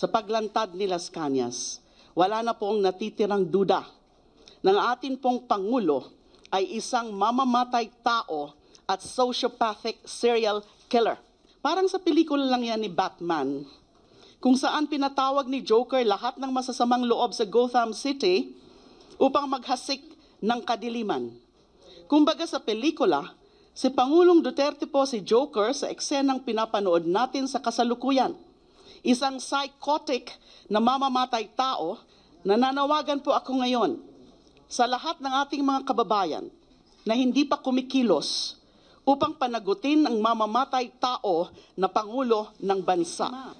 sa paglantad ni Las Cañas, wala na pong natitirang duda ng atin pong Pangulo ay isang mamamatay tao at sociopathic serial killer. Parang sa pelikula lang yan ni Batman, kung saan pinatawag ni Joker lahat ng masasamang loob sa Gotham City upang maghasik ng kadiliman. Kumbaga sa pelikula, si Pangulong Duterte po si Joker sa eksenang pinapanood natin sa kasalukuyan isang psychotic na mamamatay tao, nananawagan po ako ngayon sa lahat ng ating mga kababayan na hindi pa kumikilos upang panagutin ang mamamatay tao na Pangulo ng Bansa.